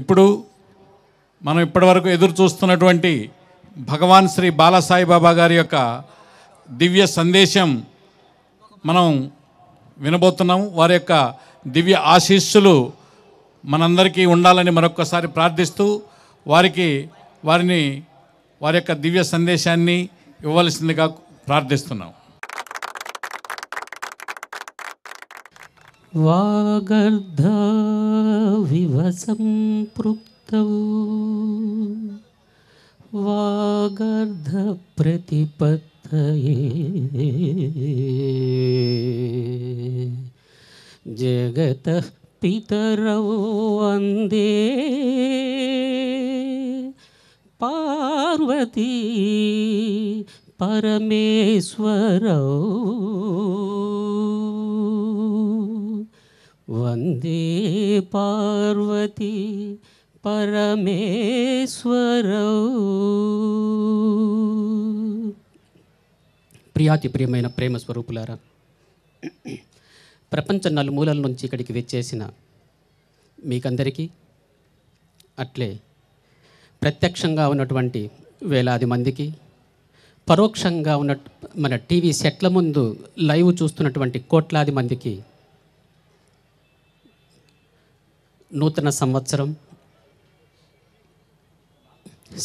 ఇప్పుడు మనం ఇప్పటివరకు ఎదురు చూస్తున్నటువంటి భగవాన్ శ్రీ బాబా గారి యొక్క దివ్య సందేశం మనం వినబోతున్నాము వారి యొక్క దివ్య ఆశీస్సులు మనందరికీ ఉండాలని మరొక్కసారి ప్రార్థిస్తూ వారికి వారిని వారి యొక్క దివ్య సందేశాన్ని ఇవ్వవలసిందిగా ప్రార్థిస్తున్నాం वागर्ध वागर्धप्रतिपत्तये जगतः पितरौ वन्दे पार्वती परमेश्वरौ వందే పార్వతి పరమేశ్వరౌ ప్రియాతి ప్రియమైన ప్రేమ స్వరూపులారా ప్రపంచ నలుమూలల నుంచి ఇక్కడికి వచ్చేసిన మీకందరికీ అట్లే ప్రత్యక్షంగా ఉన్నటువంటి వేలాది మందికి పరోక్షంగా ఉన్న మన టీవీ సెట్ల ముందు లైవ్ చూస్తున్నటువంటి కోట్లాది మందికి నూతన సంవత్సరం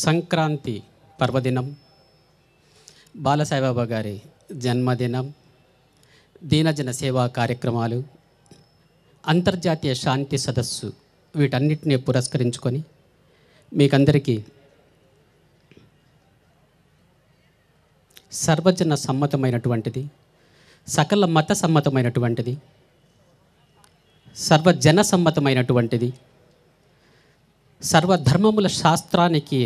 సంక్రాంతి పర్వదినం బాలసాయిబాబా గారి జన్మదినం దీనజన సేవా కార్యక్రమాలు అంతర్జాతీయ శాంతి సదస్సు వీటన్నిటిని పురస్కరించుకొని మీకందరికీ సర్వజన సమ్మతమైనటువంటిది సకల మత సమ్మతమైనటువంటిది సర్వజన సమ్మతమైనటువంటిది సర్వధర్మముల శాస్త్రానికి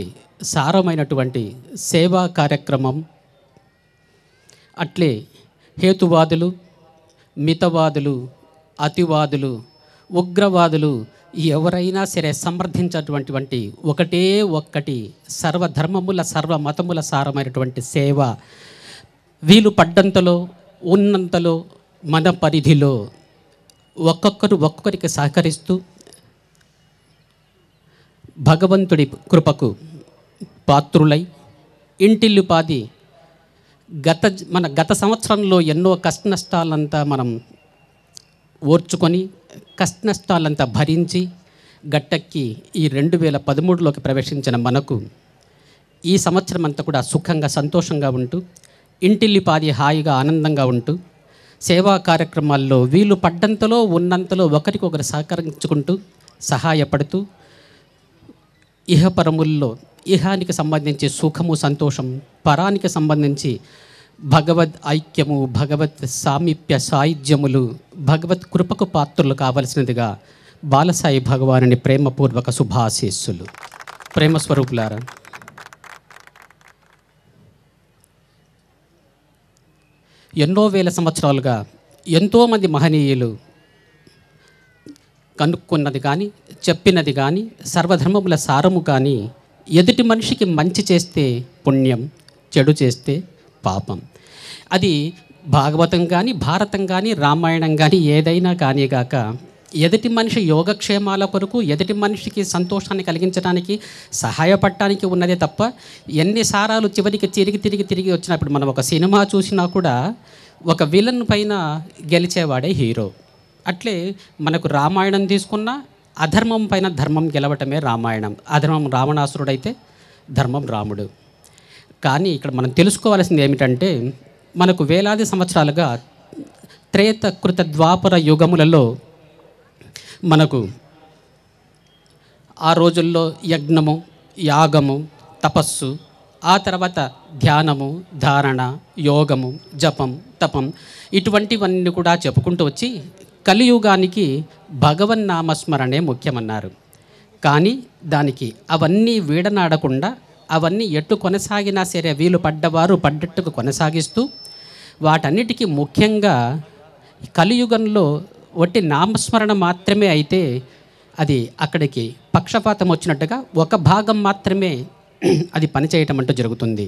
సారమైనటువంటి సేవా కార్యక్రమం అట్లే హేతువాదులు మితవాదులు అతివాదులు ఉగ్రవాదులు ఎవరైనా సరే సమర్థించేటటువంటి ఒకటే ఒక్కటి సర్వధర్మముల సర్వమతముల సారమైనటువంటి సేవ వీలు పడ్డంతలో ఉన్నంతలో మన పరిధిలో ఒక్కొక్కరు ఒక్కొక్కరికి సహకరిస్తూ భగవంతుడి కృపకు పాత్రులై ఇంటిల్లుపాది గత మన గత సంవత్సరంలో ఎన్నో కష్ట నష్టాలంతా మనం ఓర్చుకొని కష్ట నష్టాలంతా భరించి గట్టెక్కి ఈ రెండు వేల పదమూడులోకి ప్రవేశించిన మనకు ఈ సంవత్సరం అంతా కూడా సుఖంగా సంతోషంగా ఉంటూ ఇంటిల్లిపాది హాయిగా ఆనందంగా ఉంటూ సేవా కార్యక్రమాల్లో వీళ్ళు పడ్డంతలో ఉన్నంతలో ఒకరికొకరు సహకరించుకుంటూ సహాయపడుతూ ఇహపరముల్లో ఇహానికి సంబంధించి సుఖము సంతోషం పరానికి సంబంధించి భగవద్ ఐక్యము భగవత్ సామీప్య సాయుధ్యములు భగవత్ కృపకు పాత్రలు కావలసినదిగా బాలసాయి భగవాను ప్రేమపూర్వక శుభాశీస్సులు ప్రేమస్వరూపులారా ఎన్నో వేల సంవత్సరాలుగా ఎంతోమంది మహనీయులు కనుక్కున్నది కానీ చెప్పినది కానీ సర్వధర్మముల సారము కానీ ఎదుటి మనిషికి మంచి చేస్తే పుణ్యం చెడు చేస్తే పాపం అది భాగవతం కానీ భారతం కానీ రామాయణం కానీ ఏదైనా కానీగాక ఎదుటి మనిషి యోగక్షేమాల కొరకు ఎదుటి మనిషికి సంతోషాన్ని కలిగించడానికి సహాయపడటానికి ఉన్నదే తప్ప ఎన్ని సారాలు చివరికి తిరిగి తిరిగి తిరిగి వచ్చినప్పుడు మనం ఒక సినిమా చూసినా కూడా ఒక విలన్ పైన గెలిచేవాడే హీరో అట్లే మనకు రామాయణం తీసుకున్న అధర్మం పైన ధర్మం గెలవటమే రామాయణం అధర్మం రావణాసురుడైతే ధర్మం రాముడు కానీ ఇక్కడ మనం తెలుసుకోవాల్సింది ఏమిటంటే మనకు వేలాది సంవత్సరాలుగా త్రేత ద్వాపర యుగములలో మనకు ఆ రోజుల్లో యజ్ఞము యాగము తపస్సు ఆ తర్వాత ధ్యానము ధారణ యోగము జపం తపం ఇటువంటివన్నీ కూడా చెప్పుకుంటూ వచ్చి కలియుగానికి భగవన్ నామస్మరణే ముఖ్యమన్నారు కానీ దానికి అవన్నీ వీడనాడకుండా అవన్నీ ఎట్టు కొనసాగినా సరే వీలు పడ్డవారు పడ్డట్టుకు కొనసాగిస్తూ వాటన్నిటికీ ముఖ్యంగా కలియుగంలో వట్టి నామస్మరణ మాత్రమే అయితే అది అక్కడికి పక్షపాతం వచ్చినట్టుగా ఒక భాగం మాత్రమే అది పనిచేయటం అంటూ జరుగుతుంది